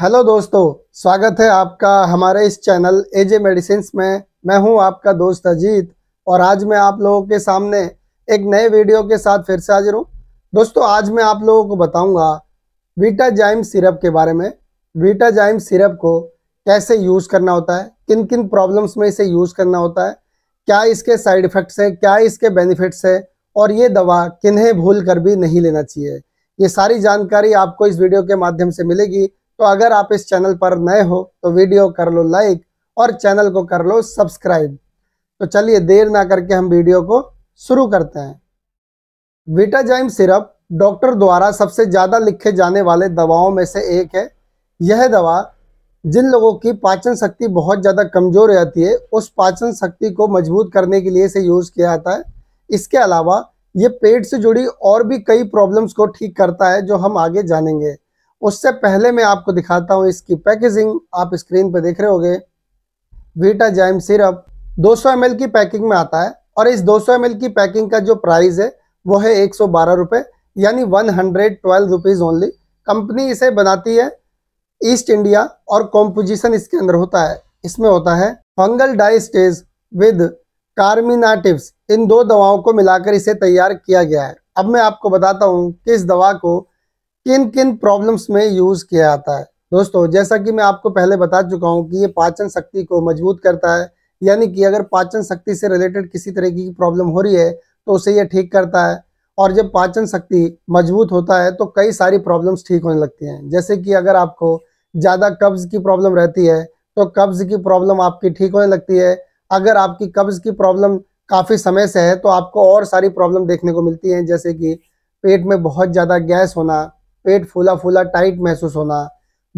hello दोस्तों स्वागत है आपका हमारे इस चैनल एजे मेडिसिन में मैं हूं आपका दोस्त अजीत और आज मैं आप लोगों के सामने एक नए वीडियो के साथ फिर से हाजिर हूं दोस्तों आज मैं आप लोगों को बताऊंगा वीटा जाइम सिरप के बारे में वीटा जाइम सिरप को कैसे यूज़ करना होता है किन किन प्रॉब्लम्स में इसे यूज़ करना होता है क्या इसके साइड इफ़ेक्ट्स हैं क्या इसके बेनिफिट्स हैं और ये दवा किन्हें भूल कर भी नहीं लेना चाहिए ये सारी जानकारी आपको इस वीडियो के माध्यम से मिलेगी तो अगर आप इस चैनल पर नए हो तो वीडियो कर लो लाइक और चैनल को कर लो सब्सक्राइब तो चलिए देर ना करके हम वीडियो को शुरू करते हैं विटाजाइम सिरप डॉक्टर द्वारा सबसे ज़्यादा लिखे जाने वाले दवाओं में से एक है यह दवा जिन लोगों की पाचन शक्ति बहुत ज़्यादा कमज़ोर रहती है उस पाचन शक्ति को मजबूत करने के लिए इसे यूज़ किया जाता है इसके अलावा ये पेट से जुड़ी और भी कई प्रॉब्लम्स को ठीक करता है जो हम आगे जानेंगे उससे पहले मैं आपको दिखाता हूँ इसकी पैकेजिंग आप स्क्रीन पर देख रहे हो वीटा जैम सिरप 200 सौ की पैकिंग में आता है और इस 200 सौ की पैकिंग का जो प्राइस है वो है एक सौ यानी one hundred twelve rupees only company इसे बनाती है ईस्ट इंडिया और कॉम्पोजिशन इसके अंदर होता है इसमें होता है फंगल डाइस्टेज विद कार्मिनाटिव्स इन दो दवाओं को मिलाकर इसे तैयार किया गया है अब मैं आपको बताता हूँ कि इस दवा को किन किन प्रॉब्लम्स में यूज किया जाता है दोस्तों जैसा कि मैं आपको पहले बता चुका हूँ कि ये पाचन शक्ति को मजबूत करता है यानी कि अगर पाचन शक्ति से रिलेटेड किसी तरीके की प्रॉब्लम हो रही है तो उसे ये ठीक करता है और जब पाचन शक्ति मजबूत होता है तो कई सारी प्रॉब्लम्स ठीक होने लगती हैं जैसे कि अगर आपको ज़्यादा कब्ज़ की प्रॉब्लम रहती है तो कब्ज़ की प्रॉब्लम आपकी ठीक होने लगती है अगर आपकी कब्ज़ की प्रॉब्लम काफ़ी समय से है तो आपको और सारी प्रॉब्लम देखने को मिलती हैं जैसे कि पेट में बहुत ज़्यादा गैस होना पेट फूला फूला टाइट महसूस होना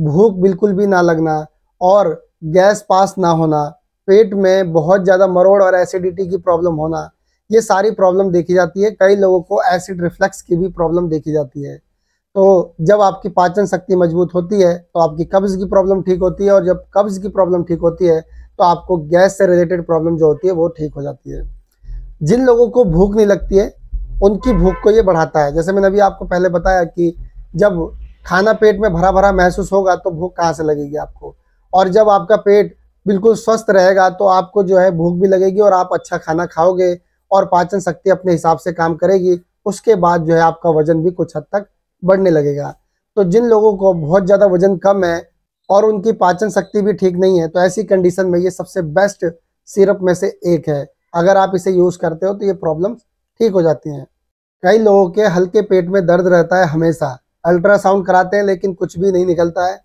भूख बिल्कुल भी ना लगना और गैस पास ना होना पेट में बहुत ज़्यादा मरोड़ और एसिडिटी की प्रॉब्लम होना ये सारी प्रॉब्लम देखी जाती है कई लोगों को एसिड रिफ्लक्स की भी प्रॉब्लम देखी जाती है तो जब आपकी पाचन शक्ति मजबूत होती है तो आपकी कब्ज़ की प्रॉब्लम ठीक होती है और जब कब्ज़ की प्रॉब्लम ठीक होती है तो आपको गैस से रिलेटेड प्रॉब्लम जो होती है वो ठीक हो जाती है जिन लोगों को भूख नहीं लगती है उनकी भूख को ये बढ़ाता है जैसे मैंने अभी आपको पहले बताया कि जब खाना पेट में भरा भरा महसूस होगा तो भूख कहाँ से लगेगी आपको और जब आपका पेट बिल्कुल स्वस्थ रहेगा तो आपको जो है भूख भी लगेगी और आप अच्छा खाना खाओगे और पाचन शक्ति अपने हिसाब से काम करेगी उसके बाद जो है आपका वजन भी कुछ हद तक बढ़ने लगेगा तो जिन लोगों को बहुत ज़्यादा वजन कम है और उनकी पाचन शक्ति भी ठीक नहीं है तो ऐसी कंडीशन में ये सबसे बेस्ट सिरप में से एक है अगर आप इसे यूज़ करते हो तो ये प्रॉब्लम्स ठीक हो जाती हैं कई लोगों के हल्के पेट में दर्द रहता है हमेशा अल्ट्रासाउंड कराते हैं लेकिन कुछ भी नहीं निकलता है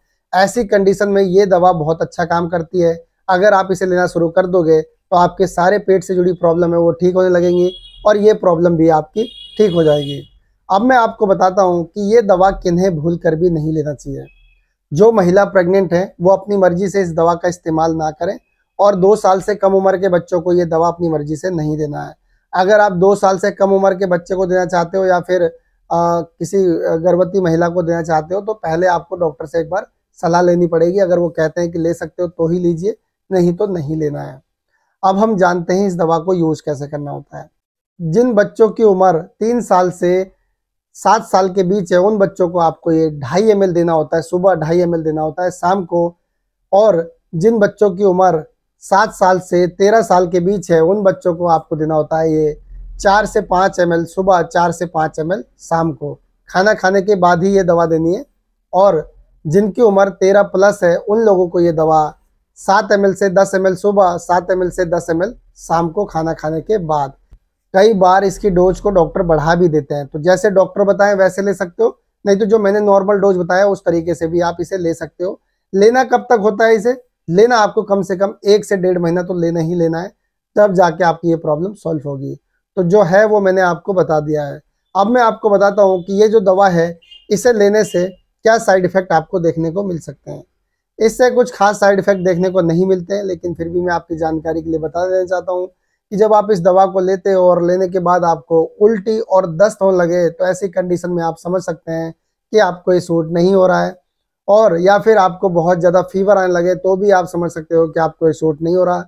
ऐसी कंडीशन में ये दवा बहुत अच्छा काम करती है अगर आप इसे लेना शुरू कर दोगे तो आपके सारे पेट से जुड़ी प्रॉब्लम है वो ठीक होने लगेंगी और ये प्रॉब्लम भी आपकी ठीक हो जाएगी अब मैं आपको बताता हूँ कि ये दवा किन्हें भूल कर भी नहीं लेना चाहिए जो महिला प्रेग्नेंट है वो अपनी मर्जी से इस दवा का इस्तेमाल ना करें और दो साल से कम उम्र के बच्चों को ये दवा अपनी मर्जी से नहीं देना है अगर आप दो साल से कम उम्र के बच्चे को देना चाहते हो या फिर आ, किसी गर्भवती महिला को देना चाहते हो तो पहले आपको डॉक्टर से एक बार सलाह लेनी पड़ेगी अगर वो कहते हैं कि ले सकते हो तो ही लीजिए नहीं तो नहीं लेना है अब हम जानते हैं इस दवा को यूज कैसे करना होता है जिन बच्चों की उम्र तीन साल से सात साल के बीच है उन बच्चों को आपको ये ढाई एम देना होता है सुबह ढाई एम देना होता है शाम को और जिन बच्चों की उम्र सात साल से तेरह साल के बीच है उन बच्चों को आपको देना होता है ये चार से पाँच एम सुबह चार से पाँच एम शाम को खाना खाने के बाद ही ये दवा देनी है और जिनकी उम्र तेरह प्लस है उन लोगों को ये दवा सात एम से दस एम सुबह सात एम से दस एम शाम को खाना खाने के बाद कई बार इसकी डोज को डॉक्टर बढ़ा भी देते हैं तो जैसे डॉक्टर बताएं वैसे ले सकते हो नहीं तो जो मैंने नॉर्मल डोज बताया उस तरीके से भी आप इसे ले सकते हो लेना कब तक होता है इसे लेना आपको कम से कम एक से डेढ़ महीना तो लेना ही लेना है तब जाके आपकी ये प्रॉब्लम सॉल्व होगी तो जो है वो मैंने आपको बता दिया है अब मैं आपको बताता हूँ कि ये जो दवा है इसे लेने से क्या साइड इफ़ेक्ट आपको देखने को मिल सकते हैं इससे कुछ खास साइड इफ़ेक्ट देखने को नहीं मिलते हैं लेकिन फिर भी मैं आपकी जानकारी के लिए बता देना चाहता हूँ कि जब आप इस दवा को लेते हो और लेने के बाद आपको उल्टी और दस्त होने लगे तो ऐसी कंडीशन में आप समझ सकते हैं कि आपको ये सूट नहीं हो रहा है और या फिर आपको बहुत ज़्यादा फीवर आने लगे तो भी आप समझ सकते हो कि आपको ये सूट नहीं हो रहा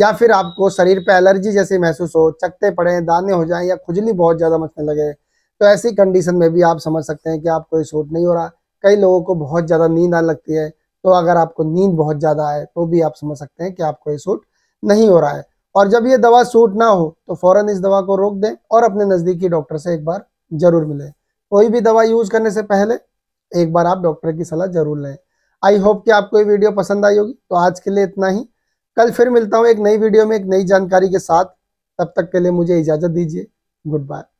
या फिर आपको शरीर पे एलर्जी जैसे महसूस हो चकते पड़े दाने हो जाएं या खुजली बहुत ज़्यादा मचने लगे तो ऐसी कंडीशन में भी आप समझ सकते हैं कि आपको ये सूट नहीं हो रहा कई लोगों को बहुत ज़्यादा नींद आने लगती है तो अगर आपको नींद बहुत ज़्यादा आए तो भी आप समझ सकते हैं कि आपको ये सूट नहीं हो रहा है और जब ये दवा सूट ना हो तो फ़ौरन इस दवा को रोक दें और अपने नज़दीकी डॉक्टर से एक बार ज़रूर मिले कोई भी दवा यूज़ करने से पहले एक बार आप डॉक्टर की सलाह ज़रूर लें आई होप कि आपको ये वीडियो पसंद आई होगी तो आज के लिए इतना ही कल फिर मिलता हूँ एक नई वीडियो में एक नई जानकारी के साथ तब तक के लिए मुझे इजाज़त दीजिए गुड बाय